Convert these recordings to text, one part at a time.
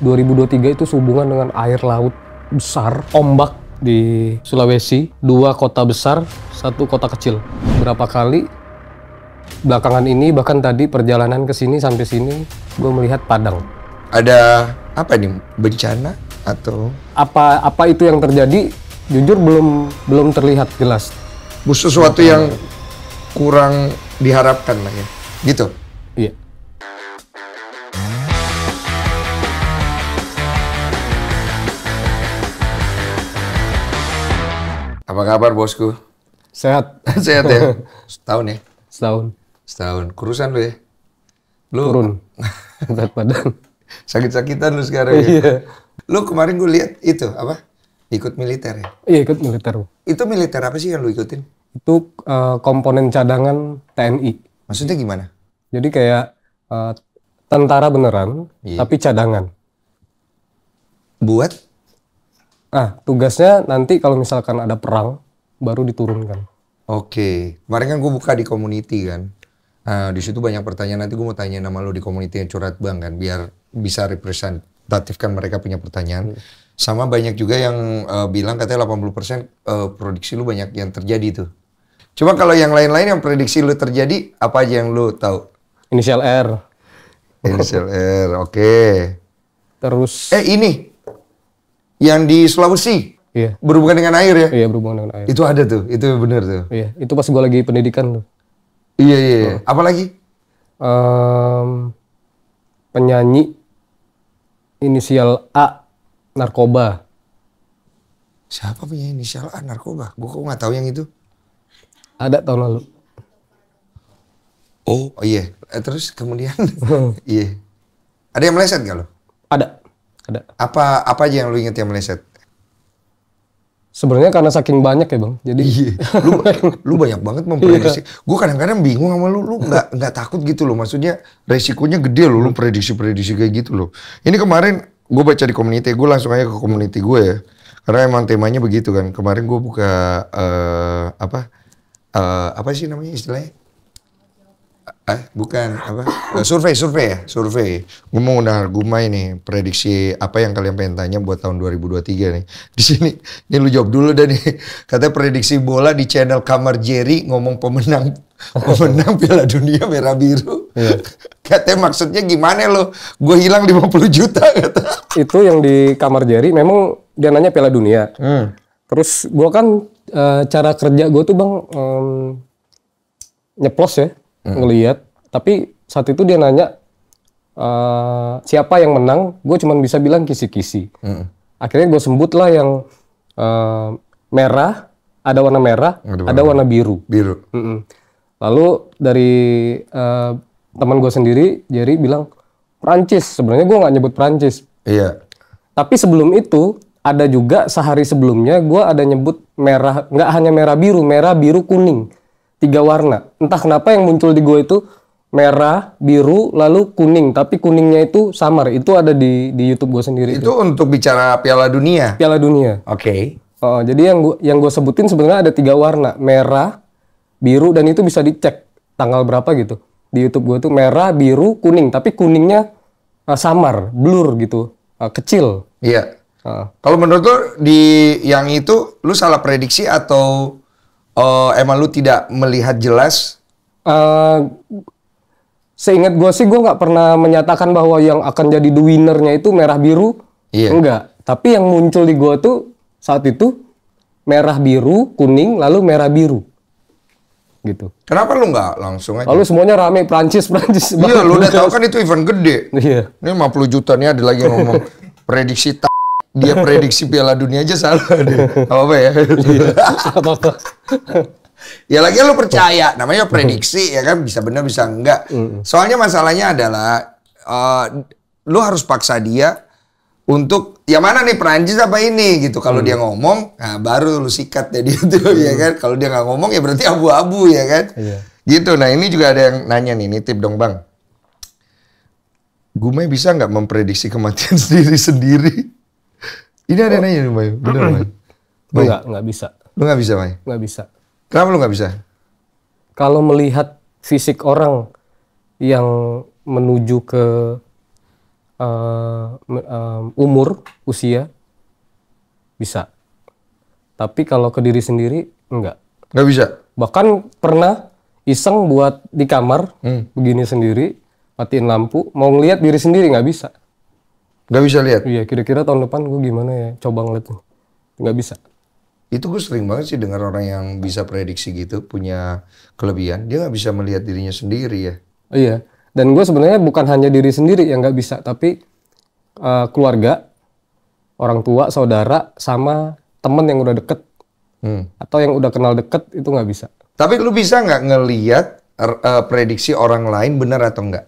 2023 itu sehubungan dengan air laut besar, ombak di Sulawesi, dua kota besar, satu kota kecil. Berapa kali belakangan ini bahkan tadi perjalanan ke sini sampai sini gue melihat Padang. Ada apa nih bencana atau apa apa itu yang terjadi jujur belum belum terlihat jelas. Sesuatu yang kurang diharapkan lah ya. Gitu. Apa kabar bosku? Sehat. Sehat ya? Setahun ya? Setahun. Setahun. Kurusan lu ya? Lu... Turun. Berat badan. Sakit-sakitan lu sekarang ya? Iya. Lu kemarin gue lihat itu, apa? Ikut militer ya? Iya, ikut militer. Itu militer apa sih yang lu ikutin? Itu uh, komponen cadangan TNI. Maksudnya gimana? Jadi kayak uh, tentara beneran, iya. tapi cadangan. Buat Ah, tugasnya nanti kalau misalkan ada perang baru diturunkan. Oke, kemarin kan gue buka di community kan. Nah di situ banyak pertanyaan nanti gue mau tanya nama lo di community yang curhat bang kan, biar bisa representatifkan mereka punya pertanyaan. Hmm. Sama banyak juga yang uh, bilang katanya 80% uh, eh, prediksi lu banyak yang terjadi tuh. Cuma kalau yang lain-lain yang prediksi lu terjadi apa aja yang lu tahu? Inisial R. Inisial R, oke. Okay. Terus. Eh ini yang di Sulawesi. Iya. Berhubungan dengan air ya? Iya, berhubungan dengan air. Itu ada tuh, itu benar tuh. Iya, itu pas gua lagi pendidikan tuh. Iya, iya, iya. Oh. Apalagi? Um, penyanyi inisial A narkoba. Siapa punya inisial A narkoba? Gue kok nggak tahu yang itu. Ada tahun lalu. Oh, oh iya. Eh, terus kemudian, iya. Ada yang meleset gak lo? Ada. Apa apa aja yang lu inget yang meleset? Sebenarnya karena saking banyak ya bang, jadi iya. lu, lu banyak banget memprediksi. Iya. Gue kadang-kadang bingung sama lu, lu nggak nggak takut gitu loh, maksudnya resikonya gede loh, lu hmm. prediksi-prediksi kayak gitu loh. Ini kemarin gue baca di community, gue langsung aja ke community gue ya, karena emang temanya begitu kan. Kemarin gue buka uh, apa uh, apa sih namanya istilahnya Eh, bukan apa? Eh, survei, survei ya, survei. Gue mau undang Arguma ini prediksi apa yang kalian pengen tanya buat tahun 2023 nih. Di sini, ini lu jawab dulu dan nih. Katanya prediksi bola di channel Kamar Jerry ngomong pemenang pemenang Piala Dunia merah biru. Iya. Katanya maksudnya gimana lo? Gue hilang 50 juta kata. Itu yang di Kamar Jerry memang dia nanya Piala Dunia. Hmm. Terus gue kan eh, cara kerja gue tuh bang e, nyeplos ya hmm. ngelihat tapi saat itu dia nanya uh, siapa yang menang gue cuma bisa bilang kisi-kisi hmm. akhirnya gue lah yang uh, merah ada warna merah ada, warna, ada warna biru biru mm -mm. lalu dari uh, teman gue sendiri Jerry bilang Prancis sebenarnya gue nggak nyebut Prancis iya tapi sebelum itu ada juga sehari sebelumnya gue ada nyebut merah nggak hanya merah biru merah biru kuning tiga warna. Entah kenapa yang muncul di gue itu merah, biru, lalu kuning. Tapi kuningnya itu samar. Itu ada di di YouTube gue sendiri. Itu, tuh. untuk bicara Piala Dunia. Piala Dunia. Oke. Okay. Oh, jadi yang gua, yang gue sebutin sebenarnya ada tiga warna, merah, biru, dan itu bisa dicek tanggal berapa gitu di YouTube gue tuh merah, biru, kuning. Tapi kuningnya uh, samar, blur gitu, uh, kecil. Iya. Uh. Kalau menurut lo di yang itu, lu salah prediksi atau uh, emang lu tidak melihat jelas? Uh, seingat gue sih gue nggak pernah menyatakan bahwa yang akan jadi the winnernya itu merah biru. Iya. Enggak. Tapi yang muncul di gue tuh saat itu merah biru, kuning, lalu merah biru. Gitu. Kenapa lu nggak langsung aja? Lalu semuanya rame Prancis, Prancis. Iya, lu udah tahu kan itu event gede. Iya. Ini 50 juta nih ada lagi ngomong prediksi dia prediksi Piala Dunia aja salah deh. Apa apa ya? Iya. ya lagi lu percaya, namanya prediksi ya kan bisa benar bisa enggak. Soalnya masalahnya adalah uh, lu harus paksa dia untuk ya mana nih Perancis apa ini gitu kalau hmm. dia ngomong nah baru lu sikat jadi itu hmm. ya mm. kan kalau dia nggak ngomong ya berarti abu-abu ya kan yeah. gitu nah ini juga ada yang nanya nih nitip dong bang Gumai bisa nggak memprediksi kematian sendiri sendiri ini ada oh. nanya nih, Bayu. Bener, Bayu. Gue gak, gak bisa. Lu nggak bisa, Bayu? Nggak bisa. Kenapa lu nggak bisa? Kalau melihat fisik orang yang menuju ke uh, uh, umur usia bisa. Tapi kalau ke diri sendiri enggak. Enggak bisa. Bahkan pernah iseng buat di kamar hmm. begini sendiri, matiin lampu, mau ngeliat diri sendiri nggak bisa. Gak bisa lihat. Iya, kira-kira tahun depan gue gimana ya? Coba ngeliat tuh. Gak bisa. Itu gue sering banget sih dengar orang yang bisa prediksi gitu, punya kelebihan. Dia nggak bisa melihat dirinya sendiri ya. Iya. Dan gue sebenarnya bukan hanya diri sendiri yang nggak bisa, tapi uh, keluarga, orang tua, saudara, sama temen yang udah deket hmm. atau yang udah kenal deket itu nggak bisa. Tapi lu bisa nggak ngeliat uh, prediksi orang lain benar atau enggak?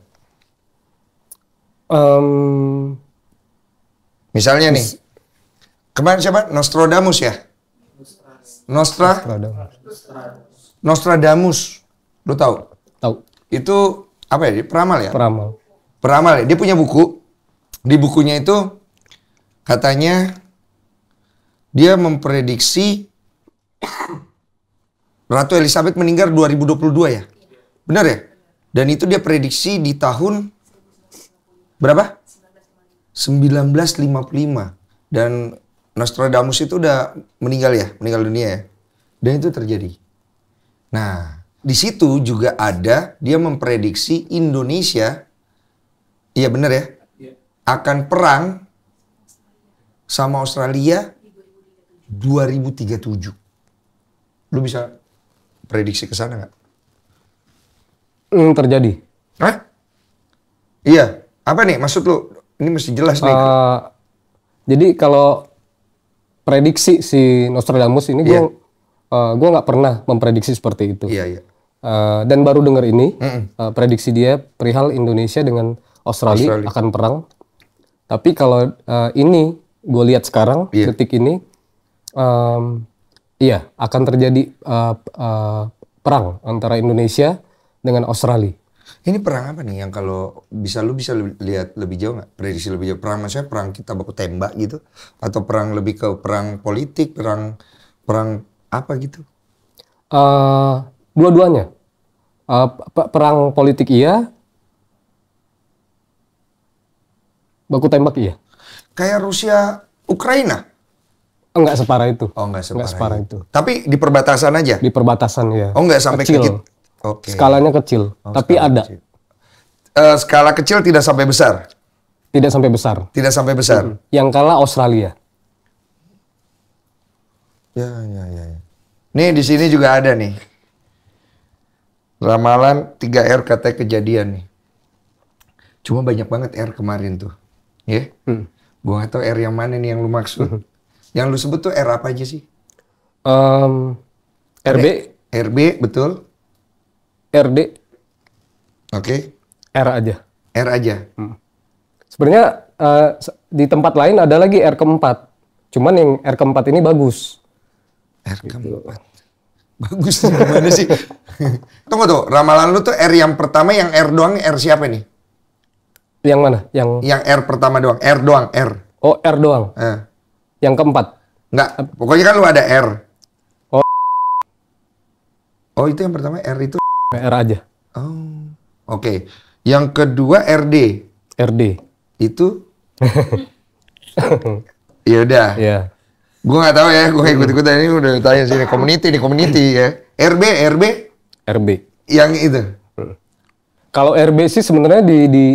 Um, mmm, Misalnya nih, kemarin siapa? Nostradamus ya? Nostra? Nostradamus. Nostradamus. Lu tahu? Tahu. Itu apa ya? Peramal ya? Peramal. Peramal ya. Dia punya buku. Di bukunya itu katanya dia memprediksi Ratu Elizabeth meninggal 2022 ya? Benar ya? Dan itu dia prediksi di tahun berapa? 1955 dan Nostradamus itu udah meninggal ya, meninggal dunia ya. Dan itu terjadi. Nah, di situ juga ada dia memprediksi Indonesia iya benar ya, ya. akan perang sama Australia 2037. Lu bisa prediksi ke sana nggak? Hmm, terjadi. Hah? Iya. Apa nih maksud lu? Ini mesti jelas nih. Eh, jadi kalau prediksi si Nostradamus ini gue iya. uh, gue nggak pernah memprediksi seperti itu. Iya yeah, iya. Yeah. Uh, dan baru dengar ini mm -mm. Uh, prediksi dia perihal Indonesia dengan Australia, Australia. akan perang. Tapi kalau uh, ini gue lihat sekarang yeah. detik ini, um, iya akan terjadi uh, uh, perang antara Indonesia dengan Australia. Ini perang apa nih yang kalau bisa lu bisa lihat lebih jauh nggak prediksi lebih jauh perang maksudnya perang kita baku tembak gitu atau perang lebih ke perang politik perang perang apa gitu? Uh, Dua-duanya uh, perang politik iya baku tembak iya kayak Rusia Ukraina Enggak separah itu. Oh, enggak separah, enggak separah itu. itu. Tapi di perbatasan aja. Di perbatasan ya. Oh, enggak sampai Kecil. ke Okay. Skalanya kecil, oh, tapi skala ada. Kecil. Uh, skala kecil tidak sampai besar. Tidak sampai besar. Tidak sampai besar. Hmm. Yang kalah Australia. Ya, ya, ya, ya. Nih di sini juga ada nih. Ramalan 3R kata kejadian nih. Cuma banyak banget R kemarin tuh. Ya. Yeah? Hmm. Gua atau tau R yang mana nih yang lu maksud. Yang lu sebut tuh R apa aja sih? Um, RB. RB, betul. RD. Oke. Okay. R aja. R aja. Hmm. Sebenarnya uh, di tempat lain ada lagi R keempat. Cuman yang R keempat ini bagus. R keempat. Gitu. Bagus gimana sih? Tunggu tuh, ramalan lu tuh R yang pertama yang R doang R siapa nih? Yang mana? Yang Yang R pertama doang, R doang, R. Oh, R doang. Eh. Yang keempat. Enggak, pokoknya kan lu ada R. Oh. Oh, itu yang pertama R itu PR aja. Oh, oke. Okay. Yang kedua RD. RD. Itu? Yaudah. udah. Iya. Ya. Yeah. Gue gak tau ya. Gue ikut-ikutan ini udah tanya sini community di community ya. RB, RB. RB. Yang itu. Kalau RB sih sebenarnya di di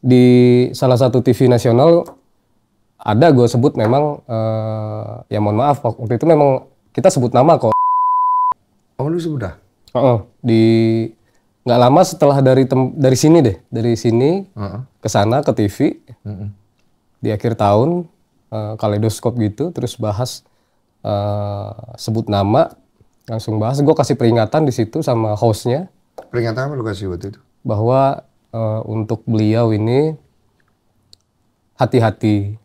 di salah satu TV nasional ada gue sebut memang uh, ya mohon maaf waktu itu memang kita sebut nama kok. Oh lu sebut dah? Oh, di nggak lama setelah dari tem, dari sini deh, dari sini uh -uh. ke sana ke TV. Uh -uh. Di akhir tahun uh, kaleidoskop gitu terus bahas uh, sebut nama langsung bahas gue kasih peringatan di situ sama hostnya peringatan apa lu kasih waktu itu bahwa uh, untuk beliau ini hati-hati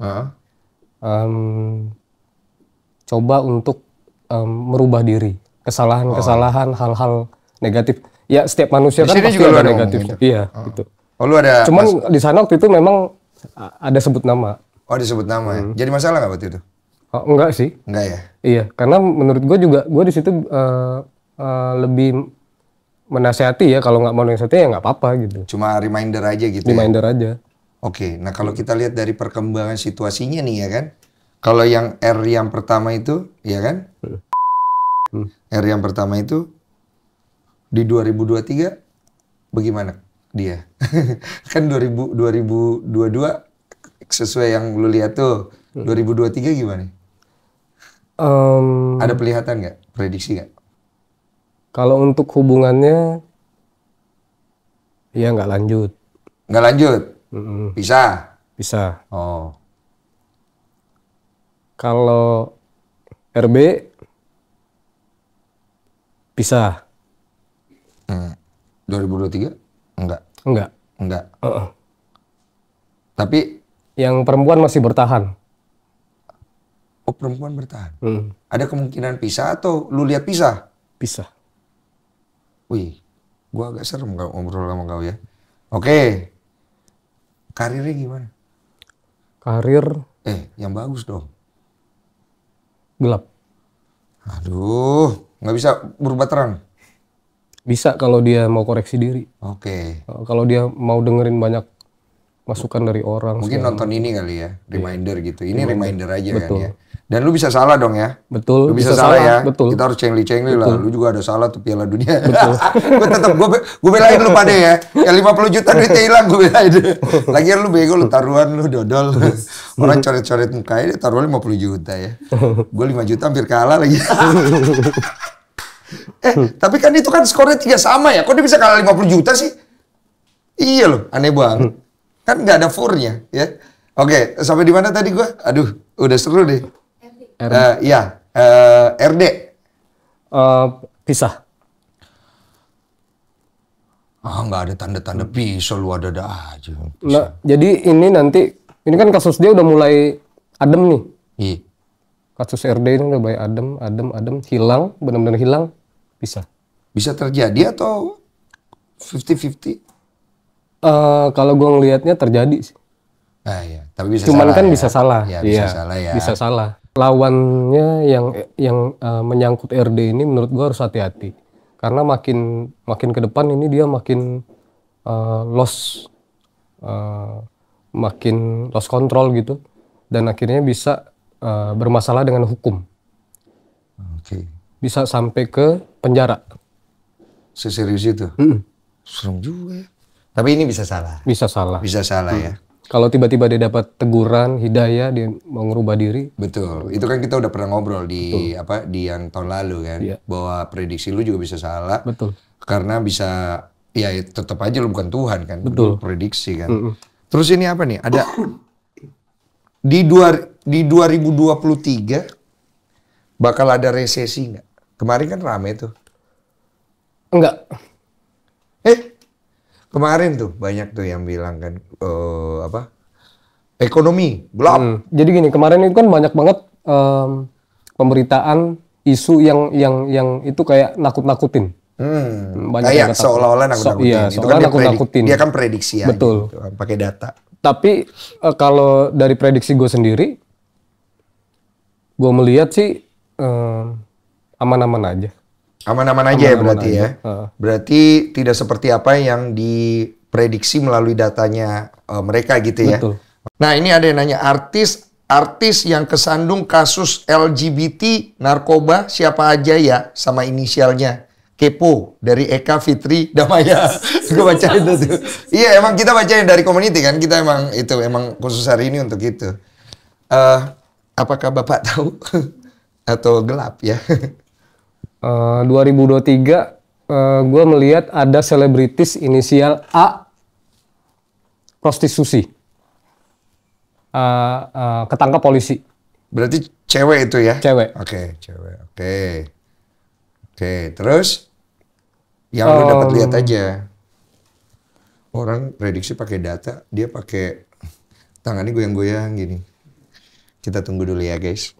coba untuk um, merubah diri kesalahan-kesalahan, oh. hal-hal negatif. Ya setiap manusia di kan pasti juga ada negatifnya. Gitu? Iya, oh. gitu. Oh, lu ada Cuman di sana waktu itu memang ada sebut nama. Oh, disebut nama. Ya? Hmm. Ya? Jadi masalah nggak waktu itu? Oh, enggak sih. Enggak ya. Iya, karena menurut gue juga gue di situ uh, uh, lebih menasehati ya kalau nggak mau menasehati ya nggak apa-apa gitu. Cuma reminder aja gitu. Ya? Reminder ya? aja. Oke, nah kalau kita lihat dari perkembangan situasinya nih ya kan, kalau yang R yang pertama itu, ya kan, hmm. Hmm. R yang pertama itu di 2023 bagaimana dia? kan 2000, 2022 sesuai yang lu lihat tuh. Hmm. 2023 gimana? Um, Ada pelihatan nggak? Prediksi nggak? Kalau untuk hubungannya, ya nggak lanjut. Nggak lanjut? Mm-mm. Bisa? Bisa. Oh. Kalau RB, pisah Hmm. 2023? Enggak. Enggak. Enggak. Uh -uh. Tapi yang perempuan masih bertahan. Oh, perempuan bertahan. Hmm. Ada kemungkinan pisah atau lu lihat pisah? Pisah. Wih, gua agak serem kalau ngobrol sama kau ya. Oke. Okay. Karirnya gimana? Karir eh yang bagus dong. Gelap. Aduh. Nggak bisa berubah terang? Bisa kalau dia mau koreksi diri. Oke. Okay. Eh, kalau dia mau dengerin banyak masukan dari orang. Mungkin nonton ini kali ya, iya. reminder iya. gitu. Ini reminder, reminder aja Betul. kan ya. Dan lu bisa salah dong ya. Betul. Lu bisa, bisa salah, salah ya. Betul. Kita harus cengli-cengli lah. Lu juga ada salah tuh Piala Dunia. Betul. gue tetap gue gue belain lu pada ya. Yang puluh juta duitnya hilang gue belain. Lagian lu bego lu taruhan lu dodol. Orang coret-coret mukanya ini taruhan puluh juta ya. Gue lima juta hampir kalah lagi. eh, tapi kan itu kan skornya tiga sama ya. Kok dia bisa kalah lima puluh juta sih? Iya loh, aneh banget. Hmm. Kan nggak ada furnya ya. Oke, sampai di mana tadi gue? Aduh, udah seru deh. R uh, eh, ya uh, eh, RD uh, eh, pisah ah nggak ada tanda-tanda pisah lu ada ada aja nah, jadi ini nanti ini kan kasus dia udah mulai adem nih iya kasus RD ini udah mulai adem adem adem hilang benar-benar hilang bisa bisa terjadi atau fifty 50 Uh, kalau gue ngelihatnya terjadi sih. Ah, iya. Tapi bisa Cuman salah, kan ya. bisa salah. Ya, bisa iya, salah ya. Bisa salah lawannya yang yang uh, menyangkut RD ini menurut gua harus hati-hati karena makin makin ke depan ini dia makin uh, eh, loss uh, eh, makin loss kontrol gitu dan akhirnya bisa uh, bermasalah dengan hukum. Okay. Bisa sampai ke penjara. Seserius itu? hmm. Serem juga. ya. Tapi ini bisa salah. Bisa salah. Bisa salah ya. hmm. ya. Kalau tiba-tiba dia dapat teguran, hidayah, dia mau ngerubah diri. Betul. Itu kan kita udah pernah ngobrol di Betul. apa di yang tahun lalu kan, iya. bahwa prediksi lu juga bisa salah. Betul. Karena bisa ya, ya tetap aja lu bukan Tuhan kan, Betul. Lu prediksi kan. Mm -mm. Terus ini apa nih? Ada di dua di 2023 bakal ada resesi nggak? Kemarin kan rame tuh. Enggak. Kemarin tuh banyak tuh yang bilang kan uh, apa ekonomi belum. Hmm. Jadi gini kemarin itu kan banyak banget um, pemberitaan isu yang yang yang itu kayak nakut-nakutin. Hmm. Banyak kayak seolah-olah nakut-nakutin. So, iya, itu kan nakut-nakutin. Dia, kan prediksi ya. Betul. Gitu, kan, pakai data. Tapi uh, kalau dari prediksi gue sendiri, gue melihat sih aman uh, aman -aman aja. Aman-aman aja aman ya berarti ya. aja. Berarti tidak seperti apa yang diprediksi melalui datanya uh, mereka gitu ya. Nah ini ada yang nanya artis artis yang kesandung kasus LGBT narkoba siapa aja ya sama inisialnya kepo dari Eka Fitri Damaya. gue baca itu tuh. Iya emang kita bacain dari community kan kita emang itu emang khusus hari ini untuk itu. Uh, apakah bapak tahu atau gelap ya? 2023 uh, gue melihat ada selebritis inisial A prostitusi uh, uh, ketangkap polisi. Berarti cewek itu ya? Cewek. Oke, okay, cewek. Oke. Okay. Oke, okay, terus yang um, lo dapat lihat aja. Orang prediksi pakai data, dia pakai tangannya goyang-goyang gini. Kita tunggu dulu ya, guys.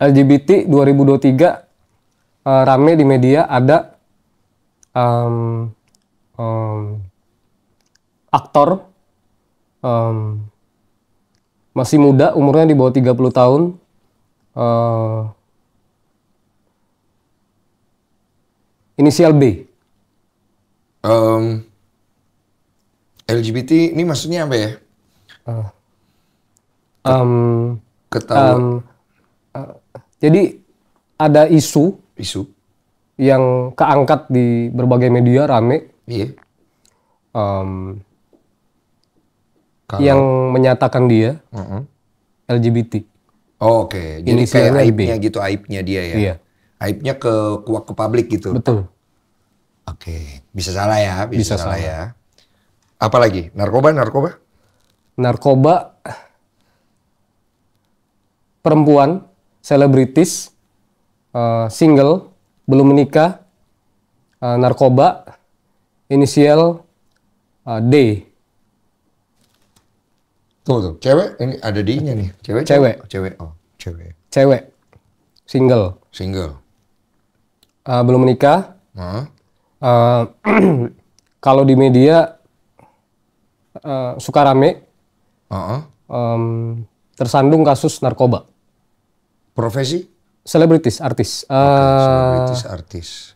LGBT 2023 uh, rame di media ada um, um, aktor um, masih muda umurnya di bawah 30 tahun uh, inisial B um, LGBT ini maksudnya apa ya? Uh, um, Ketahuan Um, jadi ada isu isu yang keangkat di berbagai media rame. Iya. Um, Kalau... yang menyatakan dia uh -uh. LGBT. Oh, Oke, okay. jadi Inisial kayak aibnya gitu, aibnya dia ya. Iya. Aibnya ke ke publik gitu. Betul. Oke, bisa salah ya, bisa, bisa salah ya. Apalagi narkoba, narkoba? Narkoba perempuan selebritis, uh, single, belum menikah, uh, narkoba, inisial uh, D. Tuh, tuh, cewek ini ada D-nya nih. Cewek, cewek, cewek, oh, cewek, oh, cewek, single, single, uh, belum menikah. Huh? Uh, kalau di media uh, suka rame, uh -uh. Um, tersandung kasus narkoba. Profesi? Selebritis, artis. Okay, uh, eh, artis.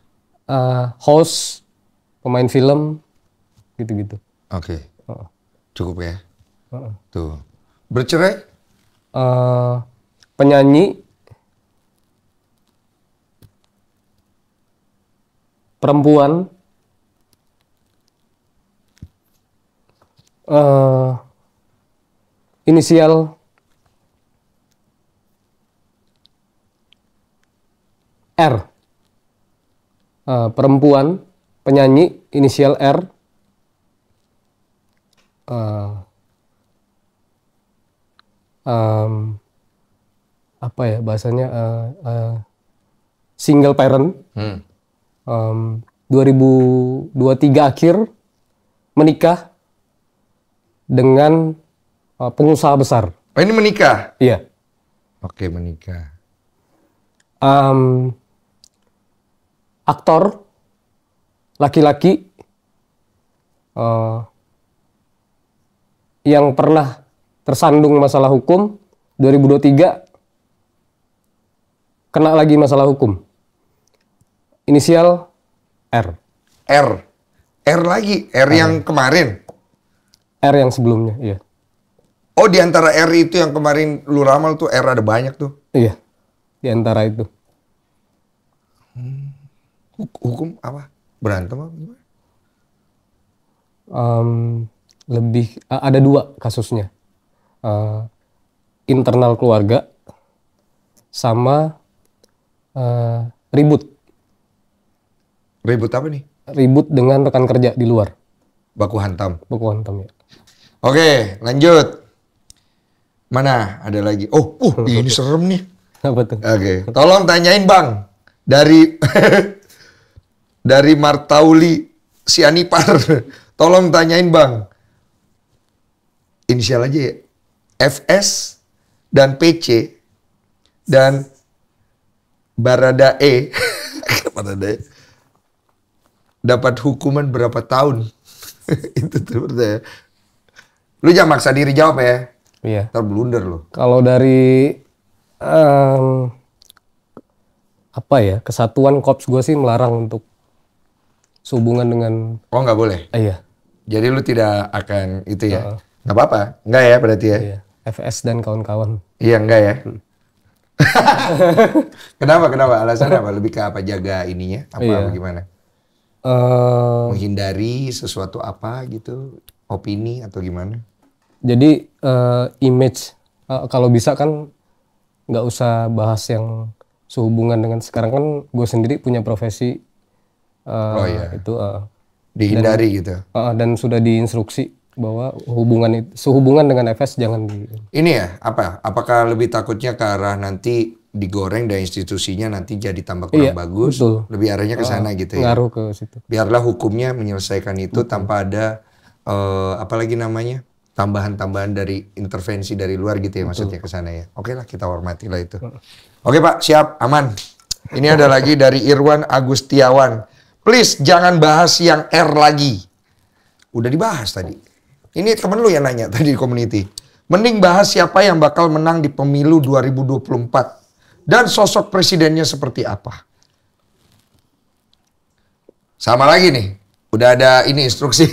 Uh, host, pemain film, gitu-gitu. Oke. Okay. Uh. Cukup ya. Uh. Tuh. Bercerai? Uh, penyanyi. Perempuan. Uh, inisial R uh, perempuan penyanyi inisial R uh, um, apa ya bahasanya uh, uh, single parent hmm. um, 2023 akhir menikah dengan uh, pengusaha besar. Oh, ini menikah? Iya. Oke menikah. Um, aktor laki-laki uh, yang pernah tersandung masalah hukum 2023 kena lagi masalah hukum. Inisial R. R. R lagi, R, R. yang ah. kemarin. R yang sebelumnya, iya. Oh, diantara R itu yang kemarin lu ramal tuh R ada banyak tuh. Iya. diantara itu. Hmm hukum apa berantem apa gimana? Um, lebih ada dua kasusnya uh, internal keluarga sama uh, ribut. Ribut apa nih? Ribut dengan rekan kerja di luar. Baku hantam. Baku hantam ya. Oke, lanjut. Mana ada lagi? Oh, uh, ini serem nih. Apa tuh? Oke, tolong tanyain bang dari dari Martauli Sianipar. Tolong tanyain Bang. Inisial aja ya. FS dan PC dan Barada E. Barada E. Dapat hukuman berapa tahun? Itu tuh ya. Lu jangan maksa diri jawab ya. Iya. Ntar blunder lo. Kalau dari um, apa ya kesatuan kops gue sih melarang untuk sehubungan dengan Oh nggak boleh. uh, iya. Jadi lu tidak akan itu ya. Uh, nggak apa-apa. Nggak ya berarti ya. Iya. FS dan kawan-kawan. Iya nggak ya. Hmm. kenapa kenapa alasan apa lebih ke apa jaga ininya apa, iya. gimana? Uh, eh, Menghindari sesuatu apa gitu opini atau gimana? Jadi uh, image uh, kalau bisa kan nggak usah bahas yang sehubungan dengan sekarang kan gue sendiri punya profesi uh, oh, iya. itu uh, dihindari dan, gitu. Uh, dan sudah diinstruksi bahwa hubungan itu, sehubungan dengan FS jangan di Ini ya, apa? Apakah lebih takutnya ke arah nanti digoreng dan institusinya nanti jadi tambah kurang iya, bagus, betul. lebih arahnya ke sana uh, gitu ya. Ngaruh ke situ. Biarlah hukumnya menyelesaikan itu betul. tanpa ada uh, apalagi namanya? tambahan-tambahan dari intervensi dari luar gitu ya betul. maksudnya ke sana ya. Oke lah kita hormati lah itu. Oke, Pak, siap, aman. Ini ada lagi dari Irwan Agustiawan. Please jangan bahas yang R lagi. Udah dibahas tadi. Ini temen lu yang nanya tadi di community. Mending bahas siapa yang bakal menang di pemilu 2024. Dan sosok presidennya seperti apa. Sama lagi nih. Udah ada ini instruksi.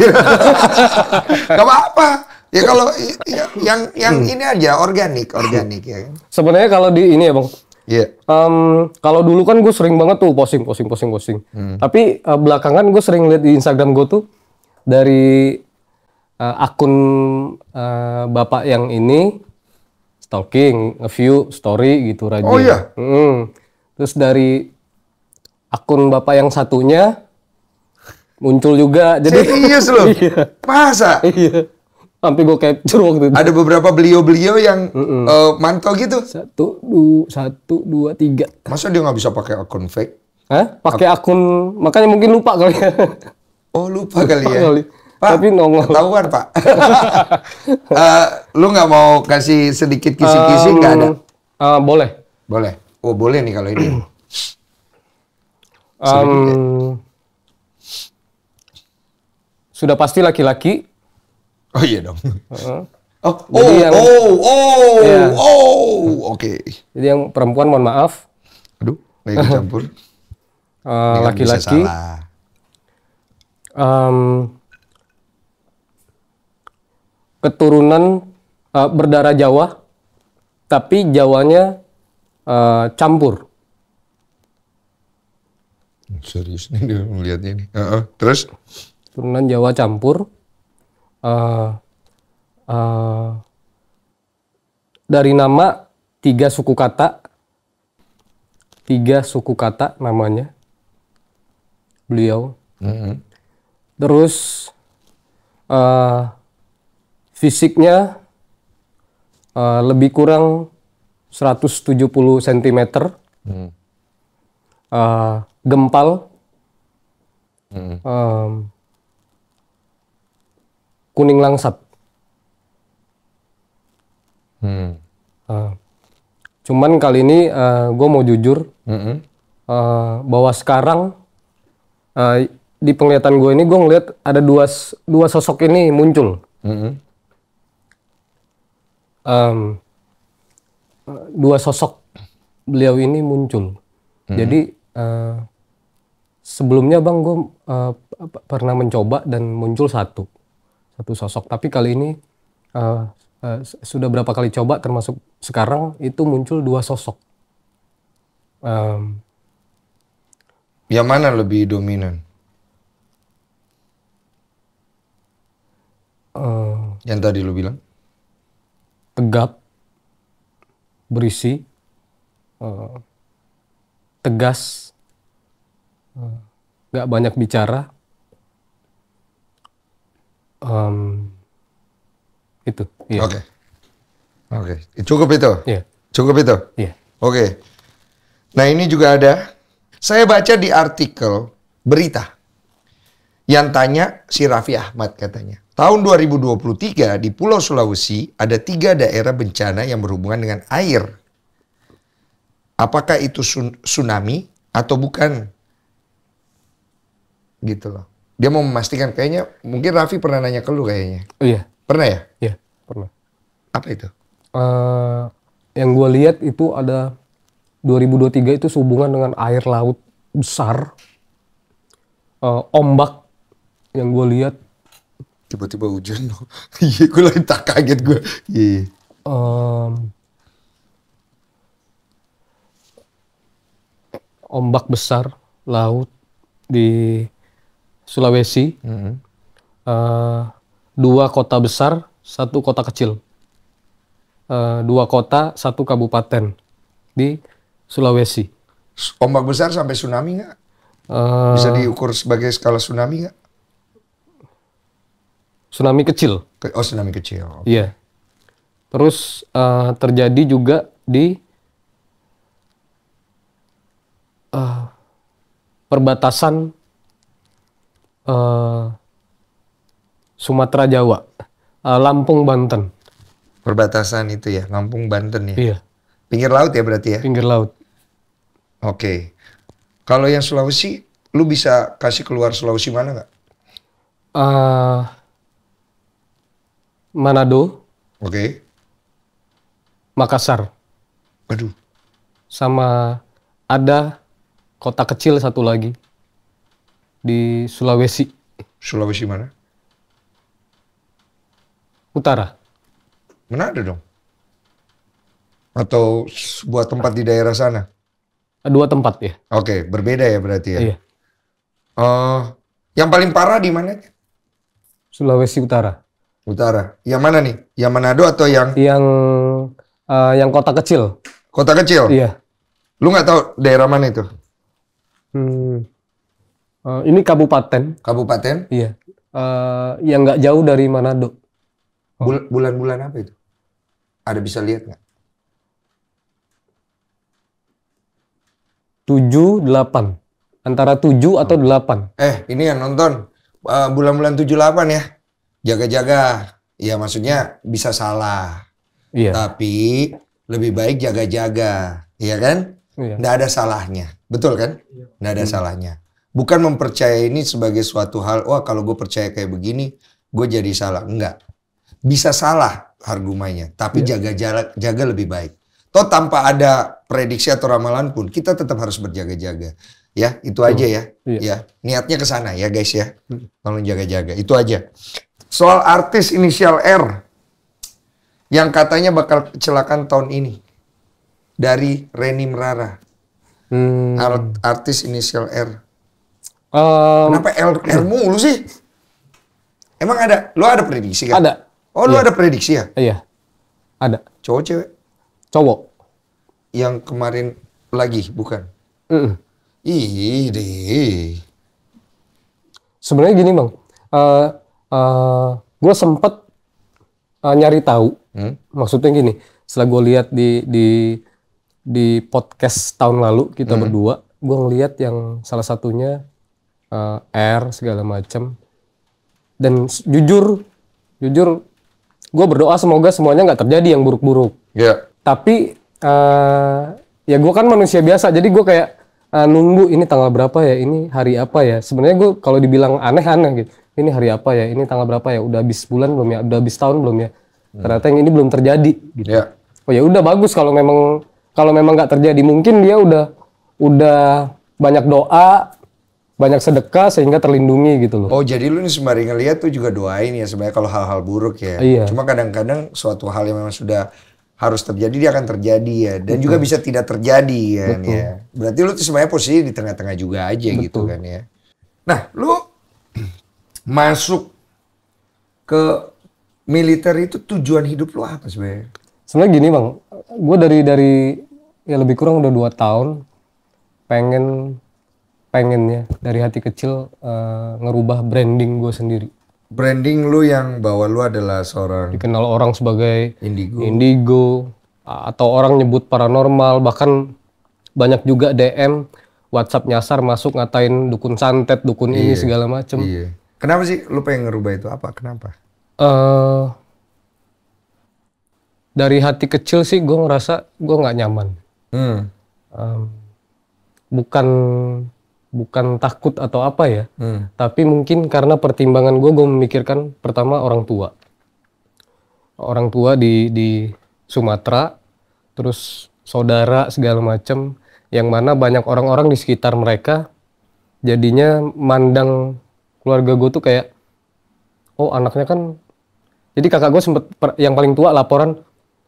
Gak apa-apa. Ya kalau ya, yang yang hmm. ini aja organik, organik ya. Kan? Sebenarnya kalau di ini ya, Bang Iya. Yeah. Um, kalau dulu kan gue sering banget tuh posting, posting, posting, posting. Hmm. Tapi uh, belakangan gue sering lihat di Instagram gue tuh dari uh, akun uh, bapak yang ini stalking, view story gitu rajin. Oh iya. Mm. Terus dari akun bapak yang satunya muncul juga. Jadi serius loh. iya. Masa? Iya sampai gue capture waktu itu. Ada beberapa beliau-beliau yang mm -mm. Uh, mantau gitu. Satu, du, satu, dua, tiga. Masa dia nggak bisa pakai akun fake? Eh, Pakai Ak akun, makanya mungkin lupa kali ya. Oh lupa, lupa kali ya. Kali. Pak, Tapi nongol. Ketahuan pak. uh, lu nggak mau kasih sedikit kisi-kisi nggak um, ada? Uh, boleh. Boleh. Oh boleh nih kalau ini. um, sudah pasti laki-laki Oh iya dong. oh, oh, yang, oh, oh, ya. oh, oke. Okay. Jadi yang perempuan mohon maaf. Aduh, lagi campur. uh, laki-laki. Um, keturunan uh, berdarah Jawa, tapi Jawanya uh, campur. Serius nih dia melihatnya ini. Uh -uh. Terus? Turunan Jawa campur uh, dari nama tiga suku kata tiga suku kata namanya beliau mm -hmm. terus uh, fisiknya uh, lebih kurang 170 cm mm. uh, gempal mm. Um, kuning langsat. Hmm. Uh, cuman kali ini uh, ah, gue mau jujur mm -hmm. uh, bahwa sekarang uh, di penglihatan gue ini gue ngeliat ada dua dua sosok ini muncul. Mm -hmm. um, dua sosok beliau ini muncul. Mm -hmm. Jadi uh, sebelumnya bang gue uh, pernah mencoba dan muncul satu satu sosok. Tapi kali ini uh, uh, sudah berapa kali coba, termasuk sekarang itu muncul dua sosok. Um, Yang mana lebih dominan? Uh, Yang tadi lu bilang? Tegap, berisi, uh, tegas, uh, gak banyak bicara um, itu. Iya. Oke. Yeah. Oke. Okay. Cukup itu. Yeah. Cukup itu. Yeah. Oke. Okay. Nah ini juga ada. Saya baca di artikel berita yang tanya si Raffi Ahmad katanya. Tahun 2023 di Pulau Sulawesi ada tiga daerah bencana yang berhubungan dengan air. Apakah itu tsunami atau bukan? Gitu loh dia mau memastikan kayaknya mungkin Raffi pernah nanya ke lu kayaknya. Iya. Pernah ya? Iya, pernah. Apa itu? Uh, yang gue lihat itu ada 2023 itu sehubungan dengan air laut besar, uh, ombak yang gue lihat. Tiba-tiba hujan Iya, gue lagi tak kaget gue. Iya. Yeah. Iya. Um, ombak besar laut di Sulawesi, mm-hmm. uh, dua kota besar, satu kota kecil, uh, dua kota, satu kabupaten di Sulawesi. Ombak besar sampai tsunami nggak? Uh, Bisa diukur sebagai skala tsunami nggak? Tsunami kecil. Oh tsunami kecil. Iya. Okay. Yeah. Terus uh, terjadi juga di uh, perbatasan Eh, Sumatera Jawa, uh, Lampung Banten. Perbatasan itu ya, Lampung Banten ya. Iya. Pinggir laut ya berarti ya. Pinggir laut. Oke. Okay. Kalau yang Sulawesi, lu bisa kasih keluar Sulawesi mana nggak? Uh, Manado. Oke. Okay. Makassar. Waduh. Sama ada kota kecil satu lagi di Sulawesi. Sulawesi mana? Utara. mana ada dong. Atau sebuah tempat di daerah sana? Dua tempat ya. Oke, berbeda ya berarti ya. Iya. Uh, yang paling parah di mana? Sulawesi Utara. Utara. Yang mana nih? Yang Manado atau yang? Yang uh, yang kota kecil. Kota kecil. Iya. Lu nggak tahu daerah mana itu? Hmm, Eh, ini kabupaten. Kabupaten? Iya. Uh, yang nggak jauh dari Manado. Bulan-bulan apa itu? Ada bisa lihat nggak? Tujuh delapan antara 7 atau delapan? Eh, ini yang nonton bulan eh, bulan-bulan delapan ya. Jaga-jaga. Ya maksudnya bisa salah. Iya. Tapi lebih baik jaga-jaga, iya kan? Iya. Nggak ada salahnya. Betul kan? Iya. Nggak ada hmm. salahnya. Bukan mempercaya ini sebagai suatu hal, wah kalau gue percaya kayak begini, gue jadi salah. Enggak. Bisa salah argumennya, tapi yeah. jaga jarak, jaga lebih baik. Toh tanpa ada prediksi atau ramalan pun, kita tetap harus berjaga-jaga. Ya, itu aja ya. Yeah. Ya, niatnya ke sana ya guys ya. Hmm. Tolong jaga-jaga. Itu aja. Soal artis inisial R yang katanya bakal kecelakaan tahun ini dari Reni Merara. Hmm. artis inisial R. Kenapa L, L mulu sih? Emang ada? Lo ada prediksi kan? Ada. Oh, lo iya. ada prediksi ya? Iya. Ada. Cowok cewek? Cowok. Yang kemarin lagi, bukan? Mm -mm. Ih, deh. Sebenarnya gini, Bang. Uh, eh, uh, eh, gue sempet uh, nyari tahu. Hmm? Maksudnya gini, setelah gue lihat di di di podcast tahun lalu kita hmm. berdua, gue ngeliat yang salah satunya uh, eh, air segala macam dan jujur jujur gue berdoa semoga semuanya nggak terjadi yang buruk-buruk yeah. tapi uh, ya gue kan manusia biasa jadi gue kayak uh, nunggu ini tanggal berapa ya ini hari apa ya sebenarnya gue kalau dibilang aneh-aneh gitu ini hari apa ya ini tanggal berapa ya udah habis bulan belum ya udah habis tahun belum ya hmm. ternyata yang ini belum terjadi gitu yeah. oh ya udah bagus kalau memang kalau memang nggak terjadi mungkin dia udah udah banyak doa banyak sedekah sehingga terlindungi gitu loh. Oh jadi lu ini sembari ngeliat tuh juga doain ya sebenarnya kalau hal-hal buruk ya. Iya. Cuma kadang-kadang suatu hal yang memang sudah harus terjadi dia akan terjadi ya dan Betul. juga bisa tidak terjadi ya. Betul. ya. Berarti lu tuh sebenarnya posisi di tengah-tengah juga aja Betul. gitu kan ya. Nah lu masuk ke militer itu tujuan hidup lu apa sebenarnya? Sebenarnya gini bang, gue dari dari ya lebih kurang udah dua tahun pengen pengennya dari hati kecil uh, ngerubah branding gue sendiri branding lu yang bawa lu adalah seorang dikenal orang sebagai indigo indigo atau orang nyebut paranormal bahkan banyak juga DM WhatsApp nyasar masuk ngatain dukun santet dukun iya, ini segala macem iya. kenapa sih lu pengen ngerubah itu apa kenapa uh, dari hati kecil sih gue ngerasa gue nggak nyaman hmm. um, bukan bukan takut atau apa ya, hmm. tapi mungkin karena pertimbangan gue, gue memikirkan pertama orang tua, orang tua di di Sumatera, terus saudara segala macem, yang mana banyak orang-orang di sekitar mereka, jadinya mandang keluarga gue tuh kayak, oh anaknya kan, jadi kakak gue sempet yang paling tua laporan.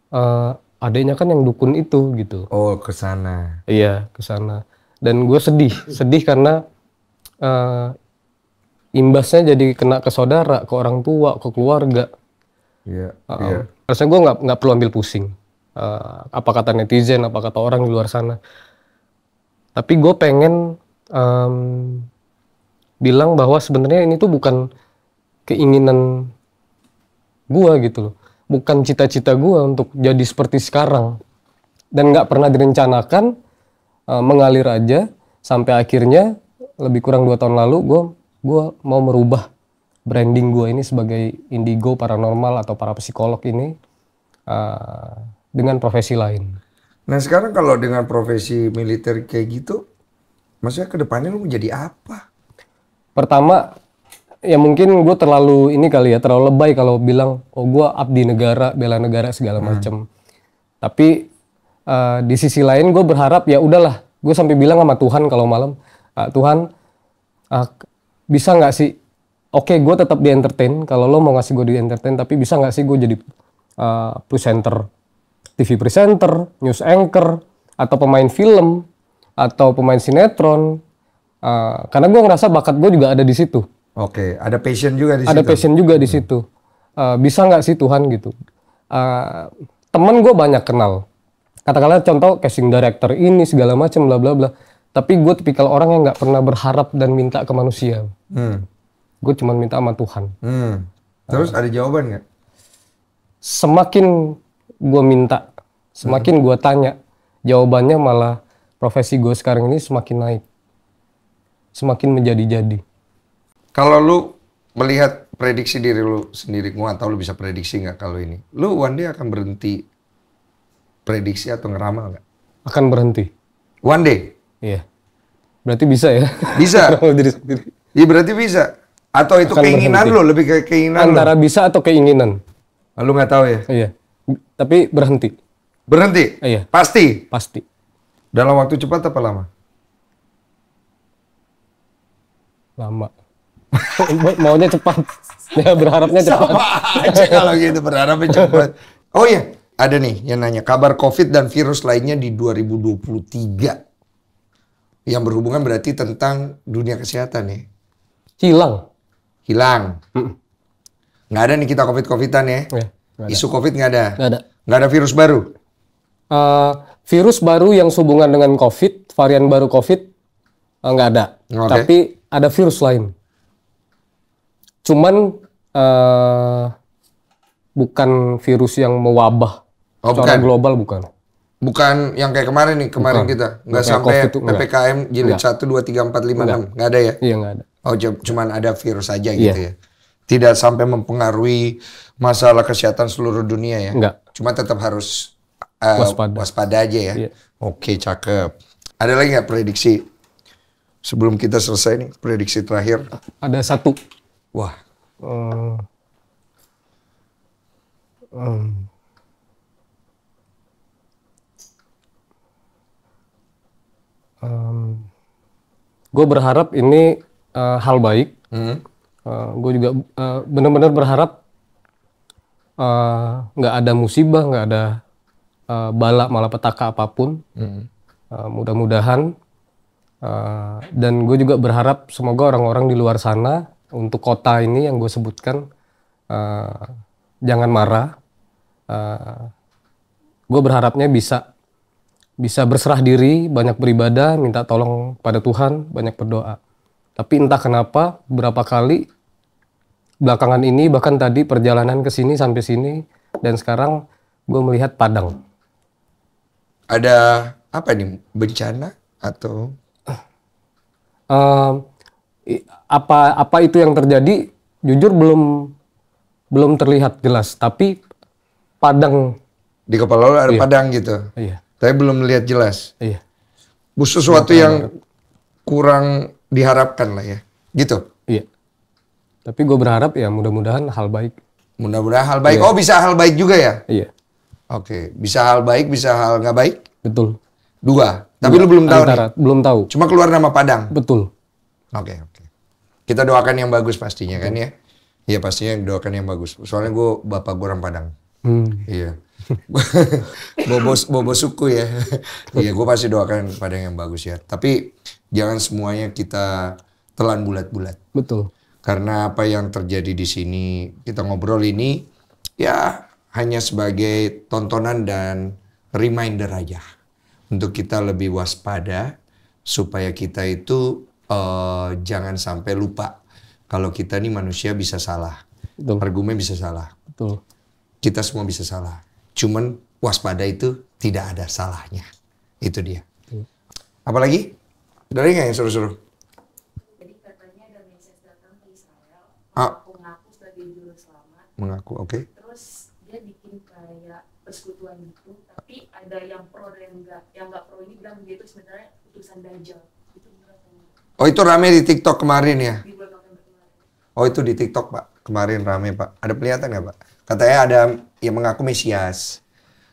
Uh, eh, adanya kan yang dukun itu gitu. Oh, ke sana. Iya, ke sana dan gue sedih sedih karena uh, imbasnya jadi kena ke saudara ke orang tua ke keluarga yeah, uh, yeah. rasanya gue nggak perlu ambil pusing uh, apa kata netizen apa kata orang di luar sana tapi gue pengen um, bilang bahwa sebenarnya ini tuh bukan keinginan gue gitu loh bukan cita-cita gue untuk jadi seperti sekarang dan nggak pernah direncanakan uh, mengalir aja sampai akhirnya lebih kurang dua tahun lalu gue gue mau merubah branding gue ini sebagai indigo paranormal atau para psikolog ini uh, dengan profesi lain. Nah sekarang kalau dengan profesi militer kayak gitu, maksudnya kedepannya lu menjadi apa? Pertama, ya mungkin gue terlalu ini kali ya terlalu lebay kalau bilang oh gue abdi negara bela negara segala hmm. macam. Tapi uh, di sisi lain gue berharap ya udahlah gue sampai bilang sama Tuhan kalau malam uh, Tuhan uh, bisa nggak sih oke okay, gue tetap di entertain kalau lo mau ngasih gue di entertain tapi bisa nggak sih gue jadi uh, ah, presenter TV presenter news anchor atau pemain film atau pemain sinetron uh, karena gue ngerasa bakat gue juga ada di situ oke okay. ada passion juga di ada situ ada passion juga di hmm. situ uh, bisa nggak sih Tuhan gitu uh, temen gue banyak kenal katakanlah contoh casting director ini segala macam bla bla bla tapi gue tipikal orang yang nggak pernah berharap dan minta ke manusia hmm. gue cuma minta sama Tuhan hmm. terus uh, ada jawaban nggak semakin gue minta semakin hmm. gue tanya jawabannya malah profesi gue sekarang ini semakin naik semakin menjadi-jadi kalau lu melihat prediksi diri lu sendiri gue atau lu bisa prediksi nggak kalau ini lu one day akan berhenti prediksi atau ngeramal nggak? Akan berhenti. One day. Iya. Berarti bisa ya? Bisa. Iya berarti bisa. Atau itu Akan keinginan berhenti. lo lebih ke keinginan antara lo. bisa atau keinginan. Lalu ah, nggak tahu ya? Iya. Tapi berhenti. Berhenti? Iya. Pasti. Pasti. Dalam waktu cepat atau lama? Lama. Maunya cepat. Ya berharapnya cepat. Sama aja kalau gitu berharapnya cepat. Oh iya, ada nih yang nanya kabar COVID dan virus lainnya di 2023. Yang berhubungan berarti tentang dunia kesehatan ya. Hilang. Hilang. Nggak ada nih kita COVID-COVIDan ya. ya gak Isu COVID nggak ada. Nggak ada. Nggak ada virus baru. Uh, virus baru yang sehubungan dengan COVID, varian baru COVID uh, nggak ada. Okay. Tapi ada virus lain. Cuman uh, bukan virus yang mewabah Oh, Secara bukan. global bukan. Bukan yang kayak kemarin nih, kemarin bukan. kita nggak bukan sampai itu, PPKM jilid satu dua tiga empat lima enam nggak ada ya? Iya nggak ada. Oh cuman ada virus saja yeah. gitu ya. Tidak sampai mempengaruhi masalah kesehatan seluruh dunia ya. Nggak. Cuma tetap harus uh, waspada. waspada aja ya. Yeah. Oke cakep. Ada lagi nggak prediksi sebelum kita selesai nih prediksi terakhir? Ada satu. Wah. Hmm. um um, gue berharap ini uh, hal baik. Hmm. Uh, eh, gue juga uh, benar-benar berharap nggak uh, ada musibah, nggak ada uh, bala malapetaka apapun. Hmm. Uh, mudah-mudahan. Uh, dan gue juga berharap semoga orang-orang di luar sana untuk kota ini yang gue sebutkan uh, jangan marah. Uh, gue berharapnya bisa bisa berserah diri, banyak beribadah, minta tolong pada Tuhan, banyak berdoa. Tapi entah kenapa berapa kali belakangan ini bahkan tadi perjalanan ke sini sampai sini dan sekarang gue melihat padang. Ada apa nih bencana atau uh, apa apa itu yang terjadi jujur belum belum terlihat jelas tapi padang di kepala lo ada iya. padang gitu. Iya. Tapi belum lihat jelas. Iya. Sesuatu Maka, yang kurang diharapkan lah ya. Gitu. Iya. Tapi gue berharap ya mudah-mudahan hal baik. Mudah-mudahan hal baik. Iya. Oh bisa hal baik juga ya? Iya. Oke. Bisa hal baik, bisa hal nggak baik? Betul. Dua. Tapi Dua. lu belum tahu nih? Belum tahu. Cuma keluar nama Padang? Betul. Oke, oke. Kita doakan yang bagus pastinya Betul. kan ya? Iya pastinya doakan yang bagus. Soalnya gue bapak gue orang Padang. Hmm. Iya. bobo bobo suku ya. Iya, iya gue pasti doakan pada yang bagus ya. Tapi jangan semuanya kita telan bulat-bulat. Betul. Karena apa yang terjadi di sini kita ngobrol ini ya hanya sebagai tontonan dan reminder aja untuk kita lebih waspada supaya kita itu uh, jangan sampai lupa kalau kita nih manusia bisa salah, Betul. argumen bisa salah, Betul. kita semua bisa salah Cuman waspada itu tidak ada salahnya. Itu dia. Hmm. Apalagi? Dari nggak yang suruh-suruh? Jadi katanya ada Mesias datang ke Israel, ah. mengaku sebagai juru selamat. Mengaku, oke. Okay. Terus dia bikin kayak persekutuan gitu, tapi ada yang pro dan yang nggak. Yang nggak pro ini bilang dia itu sebenarnya utusan Dajjal. Itu Oh itu rame di TikTok kemarin ya? Di bulan kemarin. Oh itu di TikTok pak, kemarin rame pak. Ada pelihatan nggak pak? Katanya ada yang mengaku Mesias.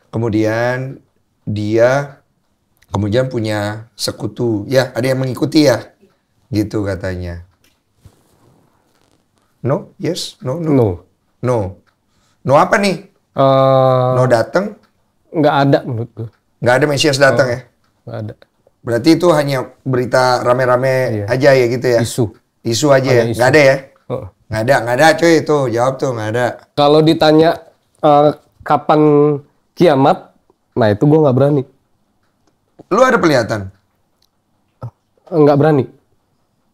Kemudian dia kemudian punya sekutu. Ya, ada yang mengikuti ya. Gitu katanya. No, yes, no, no. No. No. No apa nih? Uh, no datang? Enggak ada menurutku. Enggak ada Mesias datang ya? oh, ya? Enggak ada. Berarti itu hanya berita rame-rame iya. aja ya gitu ya? Isu. Isu aja hanya ya? Isu. Nggak ada ya? Oh. Nggak ada, nggak ada cuy itu jawab tuh nggak ada. Kalau ditanya uh, kapan kiamat, nah itu gue nggak berani. Lu ada penglihatan? Nggak berani,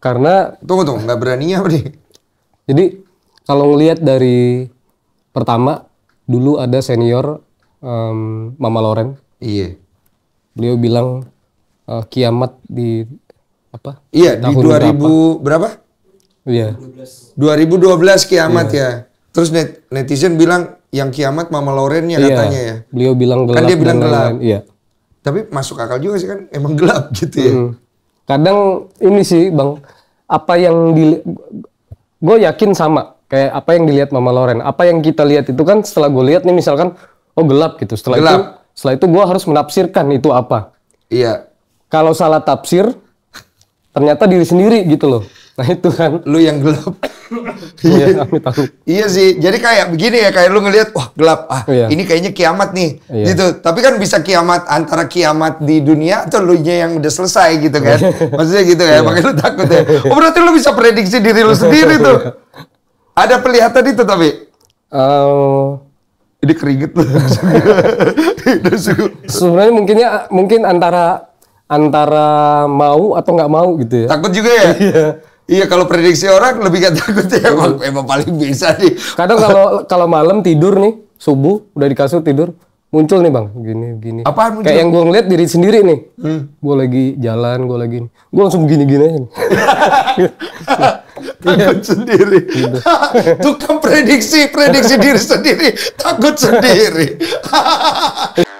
karena tunggu tunggu nggak berani apa nih? Jadi kalau ngelihat dari pertama dulu ada senior um, Mama Loren. Iya. Beliau bilang uh, kiamat di apa? Iya di, di 2000 berapa? Iya. 2012. 2012 kiamat ya. ya. Terus net, netizen bilang yang kiamat Mama Lorennya ya katanya ya. Beliau bilang gelap. Kan dia bilang gelap. Lain. Iya. Tapi masuk akal juga sih kan emang gelap gitu ya. Hmm. Kadang ini sih Bang, apa yang di gue yakin sama kayak apa yang dilihat Mama Loren. Apa yang kita lihat itu kan setelah gue lihat nih misalkan oh gelap gitu. Setelah gelap. itu setelah itu gue harus menafsirkan itu apa. Iya. Kalau salah tafsir ternyata diri sendiri gitu loh. Nah itu kan. Lu yang gelap. iya, amit, amit. iya sih. Jadi kayak begini ya, kayak lu ngelihat, wah gelap. Ah, iya. ini kayaknya kiamat nih. Iya. Gitu. Tapi kan bisa kiamat antara kiamat di dunia atau lu nya yang udah selesai gitu kan. Iya. Maksudnya gitu ya, iya. makanya lu takut ya. Oh berarti lu bisa prediksi diri lu iya. sendiri tuh. Ada pelihatan itu tapi? Uh, ini keringet lu. Sebenarnya mungkinnya mungkin antara antara mau atau nggak mau gitu ya. Takut juga ya? Iya. Iya kalau prediksi orang lebih gak takut ya iya. emang, emang paling bisa nih. Kadang kalau kalau malam tidur nih subuh udah di kasur tidur muncul nih bang gini gini. Apa muncul? Kayak yang gue ngeliat diri sendiri nih. Hmm. Gue lagi jalan gue lagi gue langsung gini gini aja. takut sendiri. Tukang prediksi prediksi diri sendiri takut sendiri.